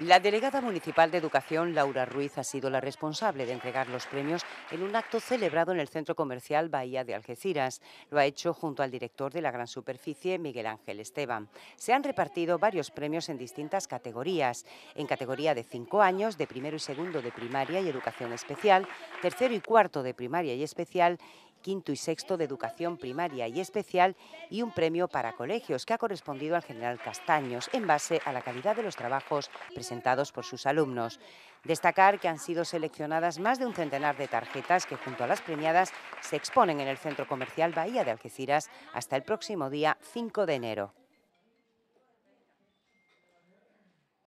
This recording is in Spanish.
La delegada municipal de Educación, Laura Ruiz, ha sido la responsable de entregar los premios en un acto celebrado en el centro comercial Bahía de Algeciras. Lo ha hecho junto al director de la gran superficie, Miguel Ángel Esteban. Se han repartido varios premios en distintas categorías. En categoría de cinco años, de primero y segundo de primaria y educación especial, tercero y cuarto de primaria y especial quinto y sexto de educación primaria y especial y un premio para colegios que ha correspondido al general Castaños en base a la calidad de los trabajos presentados por sus alumnos. Destacar que han sido seleccionadas más de un centenar de tarjetas que junto a las premiadas se exponen en el Centro Comercial Bahía de Algeciras hasta el próximo día 5 de enero.